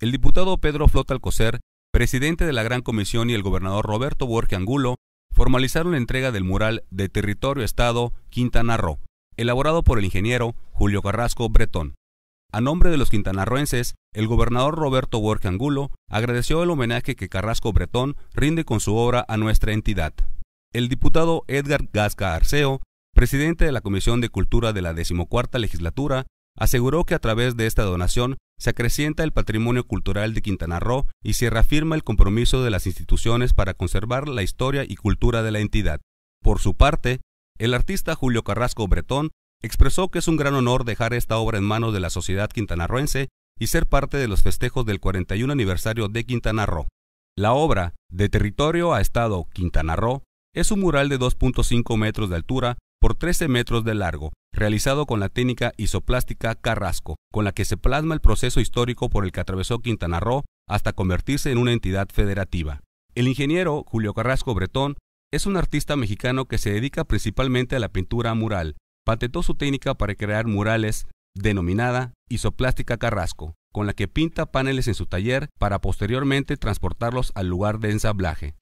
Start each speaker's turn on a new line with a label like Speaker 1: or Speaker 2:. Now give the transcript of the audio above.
Speaker 1: el diputado Pedro Flota Alcocer, presidente de la Gran Comisión y el gobernador Roberto Borges Angulo formalizaron la entrega del mural de Territorio Estado Quintana Roo, elaborado por el ingeniero Julio Carrasco Bretón. A nombre de los quintanarroenses, el gobernador Roberto Borges Angulo agradeció el homenaje que Carrasco Bretón rinde con su obra a nuestra entidad. El diputado Edgar Gasca Arceo, presidente de la Comisión de Cultura de la decimocuarta legislatura, aseguró que a través de esta donación se acrecienta el patrimonio cultural de Quintana Roo y se reafirma el compromiso de las instituciones para conservar la historia y cultura de la entidad. Por su parte, el artista Julio Carrasco Bretón expresó que es un gran honor dejar esta obra en manos de la sociedad quintanarroense y ser parte de los festejos del 41 aniversario de Quintana Roo. La obra, de territorio a estado Quintana Roo, es un mural de 2.5 metros de altura por 13 metros de largo, realizado con la técnica isoplástica Carrasco, con la que se plasma el proceso histórico por el que atravesó Quintana Roo hasta convertirse en una entidad federativa. El ingeniero Julio Carrasco Bretón es un artista mexicano que se dedica principalmente a la pintura mural. Patentó su técnica para crear murales denominada isoplástica Carrasco, con la que pinta paneles en su taller para posteriormente transportarlos al lugar de ensamblaje.